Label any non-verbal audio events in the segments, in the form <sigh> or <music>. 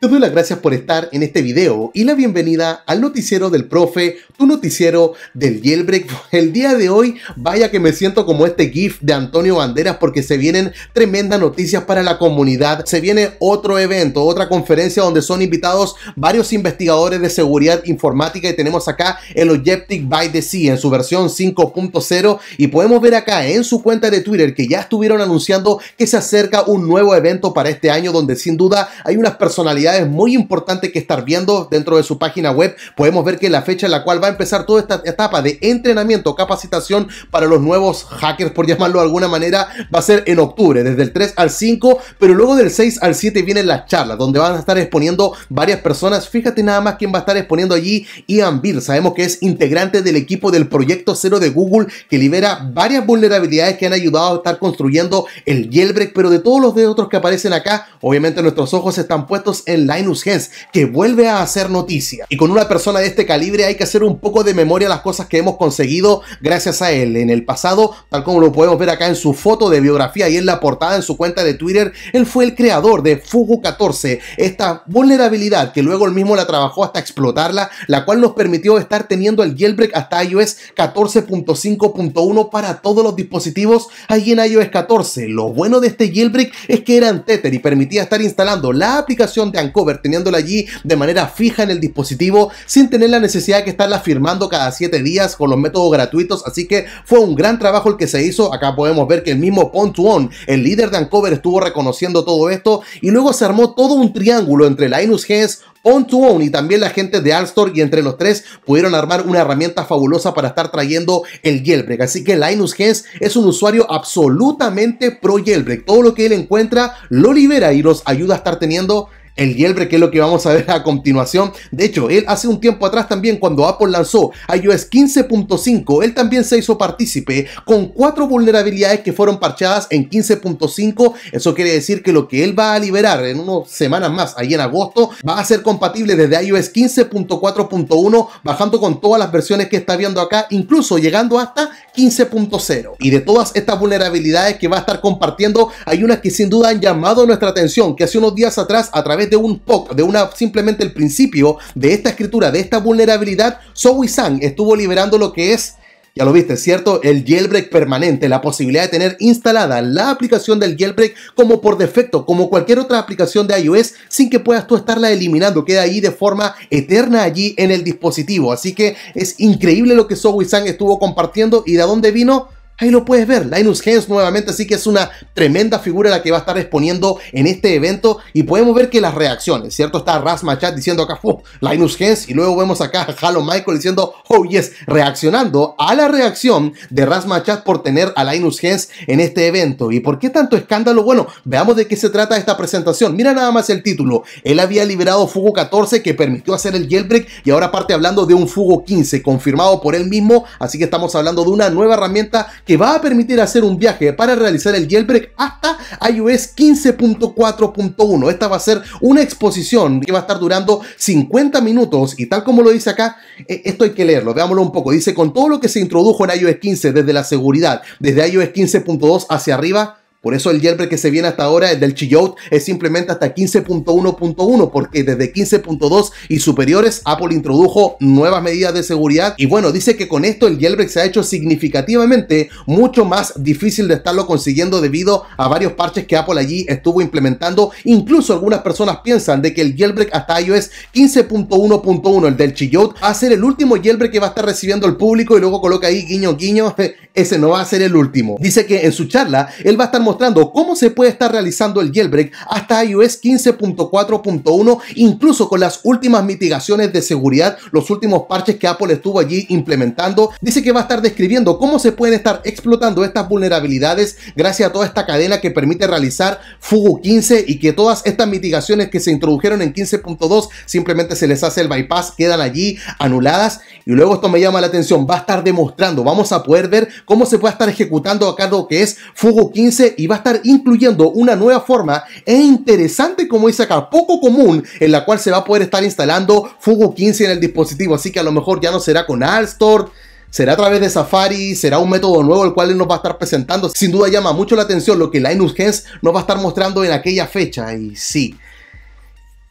te doy las gracias por estar en este video y la bienvenida al noticiero del profe, tu noticiero del jailbreak. <laughs> El día de hoy, vaya que me siento como este GIF de Antonio Banderas porque se vienen tremendas noticias para la comunidad. Se viene otro evento, otra conferencia donde son invitados varios investigadores de seguridad informática y tenemos acá el Objective by the Sea en su versión 5.0 y podemos ver acá en su cuenta de Twitter que ya estuvieron anunciando que se acerca un nuevo evento para este año donde sin duda hay unas personalidades es muy importante que estar viendo dentro de su página web. Podemos ver que la fecha en la cual va a empezar toda esta etapa de entrenamiento, capacitación para los nuevos hackers, por llamarlo de alguna manera, va a ser en octubre, desde el 3 al 5, pero luego del 6 al 7 vienen las charlas, donde van a estar exponiendo varias personas. Fíjate nada más quién va a estar exponiendo allí, Ian Beer. Sabemos que es integrante del equipo del proyecto cero de Google, que libera varias vulnerabilidades que han ayudado a estar construyendo el jailbreak, pero de todos los de otros que aparecen acá, obviamente nuestros ojos están puestos en Linus Hens, que vuelve a hacer noticia. Y con una persona de este calibre hay que hacer un poco de memoria las cosas que hemos conseguido gracias a él. En el pasado, tal como lo podemos ver acá en su foto de biografía y en la portada en su cuenta de Twitter, él fue el creador de Fugu 14, esta vulnerabilidad que luego él mismo la trabajó hasta explotarla, la cual nos permitió estar teniendo el jailbreak hasta iOS 14.5.1 para todos los dispositivos ahí en iOS 14. Lo bueno de este jailbreak es que era en Tether y permitía estar instalando la aplicación de cover, teniéndola allí de manera fija en el dispositivo sin tener la necesidad de estarla firmando cada 7 días con los métodos gratuitos. Así que fue un gran trabajo el que se hizo. Acá podemos ver que el mismo Pontuon, el líder de Ancover, estuvo reconociendo todo esto y luego se armó todo un triángulo entre Linus Hess, Pontuon y también la gente de Alstor y entre los tres pudieron armar una herramienta fabulosa para estar trayendo el jailbreak. Así que Linus Hess es un usuario absolutamente pro jailbreak. Todo lo que él encuentra lo libera y los ayuda a estar teniendo el Yelbre, que es lo que vamos a ver a continuación. De hecho, él hace un tiempo atrás también, cuando Apple lanzó iOS 15.5, él también se hizo partícipe con cuatro vulnerabilidades que fueron parchadas en 15.5. Eso quiere decir que lo que él va a liberar en unas semanas más, ahí en agosto, va a ser compatible desde iOS 15.4.1, bajando con todas las versiones que está viendo acá, incluso llegando hasta 15.0. Y de todas estas vulnerabilidades que va a estar compartiendo, hay unas que sin duda han llamado nuestra atención, que hace unos días atrás, a través de un POC, de una simplemente el principio de esta escritura, de esta vulnerabilidad, Zoe Sang estuvo liberando lo que es ya lo viste, ¿cierto? El jailbreak permanente, la posibilidad de tener instalada la aplicación del jailbreak como por defecto, como cualquier otra aplicación de iOS, sin que puedas tú estarla eliminando, queda ahí de forma eterna allí en el dispositivo. Así que es increíble lo que Zoe Sang estuvo compartiendo y de dónde vino Ahí lo puedes ver, Linus Hens nuevamente, así que es una tremenda figura la que va a estar exponiendo en este evento y podemos ver que las reacciones, ¿cierto? Está Raz Machat diciendo acá, oh, Linus Hens. y luego vemos acá a Halo Michael diciendo, oh yes, reaccionando a la reacción de Raz Machat por tener a Linus Hens en este evento. ¿Y por qué tanto escándalo? Bueno, veamos de qué se trata esta presentación. Mira nada más el título, él había liberado Fugo 14 que permitió hacer el jailbreak y ahora parte hablando de un Fugo 15 confirmado por él mismo, así que estamos hablando de una nueva herramienta que va a permitir hacer un viaje para realizar el jailbreak hasta iOS 15.4.1. Esta va a ser una exposición que va a estar durando 50 minutos y tal como lo dice acá, eh, esto hay que leerlo, veámoslo un poco. Dice, con todo lo que se introdujo en iOS 15 desde la seguridad, desde iOS 15.2 hacia arriba, por eso el jailbreak que se viene hasta ahora, el del chillout, es simplemente hasta 15.1.1, porque desde 15.2 y superiores, Apple introdujo nuevas medidas de seguridad. Y bueno, dice que con esto el jailbreak se ha hecho significativamente mucho más difícil de estarlo consiguiendo debido a varios parches que Apple allí estuvo implementando. Incluso algunas personas piensan de que el jailbreak hasta es 15.1.1, el del chillout, va a ser el último jailbreak que va a estar recibiendo el público y luego coloca ahí guiño guiño <laughs> ese no va a ser el último. Dice que en su charla, él va a estar mostrando cómo se puede estar realizando el jailbreak hasta iOS 15.4.1, incluso con las últimas mitigaciones de seguridad, los últimos parches que Apple estuvo allí implementando. Dice que va a estar describiendo cómo se pueden estar explotando estas vulnerabilidades gracias a toda esta cadena que permite realizar Fugu 15 y que todas estas mitigaciones que se introdujeron en 15.2 simplemente se les hace el bypass, quedan allí anuladas. Y luego esto me llama la atención, va a estar demostrando, vamos a poder ver cómo se puede estar ejecutando acá lo que es Fugo 15 y va a estar incluyendo una nueva forma e interesante, como dice acá, poco común, en la cual se va a poder estar instalando Fugo 15 en el dispositivo. Así que a lo mejor ya no será con Alstor. Será a través de Safari, será un método nuevo el cual nos va a estar presentando. Sin duda llama mucho la atención lo que Linus Gens nos va a estar mostrando en aquella fecha. Y sí,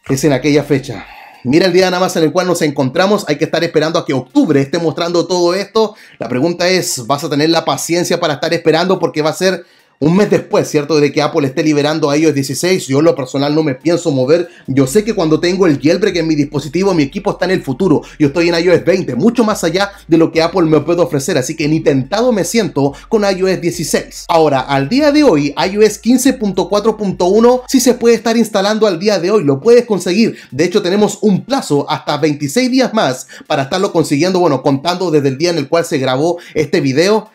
es en aquella fecha. Mira el día nada más en el cual nos encontramos. Hay que estar esperando a que octubre esté mostrando todo esto. La pregunta es, ¿vas a tener la paciencia para estar esperando? Porque va a ser un mes después, ¿cierto? De que Apple esté liberando iOS 16, yo en lo personal no me pienso mover. Yo sé que cuando tengo el jailbreak en mi dispositivo, mi equipo está en el futuro. Yo estoy en iOS 20, mucho más allá de lo que Apple me puede ofrecer. Así que ni tentado me siento con iOS 16. Ahora, al día de hoy, iOS 15.4.1 sí se puede estar instalando al día de hoy. Lo puedes conseguir. De hecho, tenemos un plazo hasta 26 días más para estarlo consiguiendo. Bueno, contando desde el día en el cual se grabó este video.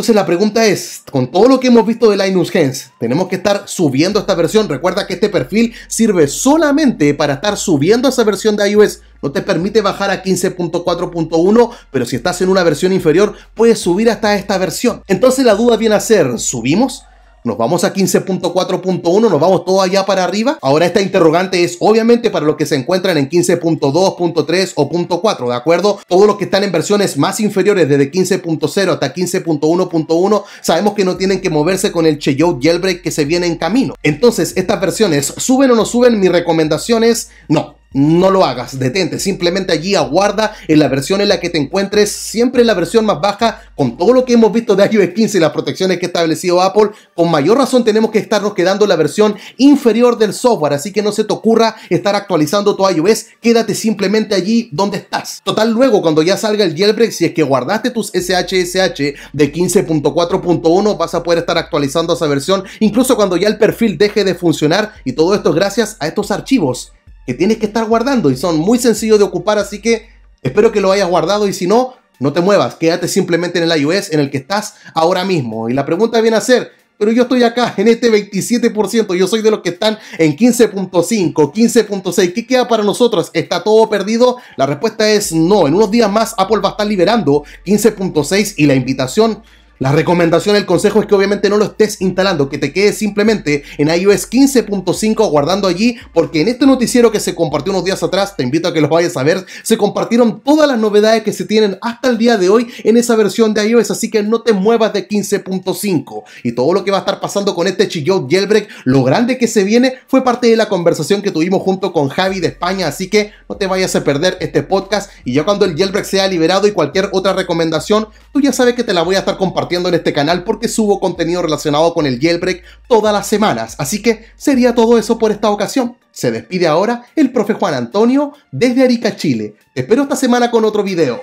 Entonces la pregunta es, con todo lo que hemos visto de Linux Gens, tenemos que estar subiendo esta versión. Recuerda que este perfil sirve solamente para estar subiendo esa versión de iOS. No te permite bajar a 15.4.1, pero si estás en una versión inferior, puedes subir hasta esta versión. Entonces la duda viene a ser, ¿subimos? Nos vamos a 15.4.1, nos vamos todo allá para arriba. Ahora esta interrogante es obviamente para los que se encuentran en 15.2.3 o .4, ¿de acuerdo? Todos los que están en versiones más inferiores desde 15.0 hasta 15.1.1 sabemos que no tienen que moverse con el Cheyote Jailbreak que se viene en camino. Entonces, estas versiones, ¿suben o no suben? Mi recomendación es no no lo hagas, detente, simplemente allí aguarda en la versión en la que te encuentres, siempre en la versión más baja, con todo lo que hemos visto de iOS 15 y las protecciones que ha establecido Apple, con mayor razón tenemos que estarnos quedando en la versión inferior del software, así que no se te ocurra estar actualizando tu iOS, quédate simplemente allí donde estás. Total, luego cuando ya salga el jailbreak, si es que guardaste tus SHSH de 15.4.1, vas a poder estar actualizando esa versión, incluso cuando ya el perfil deje de funcionar, y todo esto gracias a estos archivos tienes que estar guardando y son muy sencillos de ocupar, así que espero que lo hayas guardado y si no, no te muevas, quédate simplemente en el iOS en el que estás ahora mismo. Y la pregunta viene a ser, pero yo estoy acá en este 27%, yo soy de los que están en 15.5, 15.6, ¿qué queda para nosotros? ¿Está todo perdido? La respuesta es no, en unos días más Apple va a estar liberando 15.6 y la invitación la recomendación del consejo es que obviamente no lo estés instalando, que te quedes simplemente en iOS 15.5 guardando allí, porque en este noticiero que se compartió unos días atrás, te invito a que lo vayas a ver, se compartieron todas las novedades que se tienen hasta el día de hoy en esa versión de iOS, así que no te muevas de 15.5. Y todo lo que va a estar pasando con este Chillot Jailbreak, lo grande que se viene, fue parte de la conversación que tuvimos junto con Javi de España, así que no te vayas a perder este podcast y ya cuando el Jailbreak sea liberado y cualquier otra recomendación, tú ya sabes que te la voy a estar compartiendo en este canal porque subo contenido relacionado con el jailbreak todas las semanas. Así que sería todo eso por esta ocasión. Se despide ahora el profe Juan Antonio desde Arica, Chile. espero esta semana con otro video.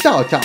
Chao, chao.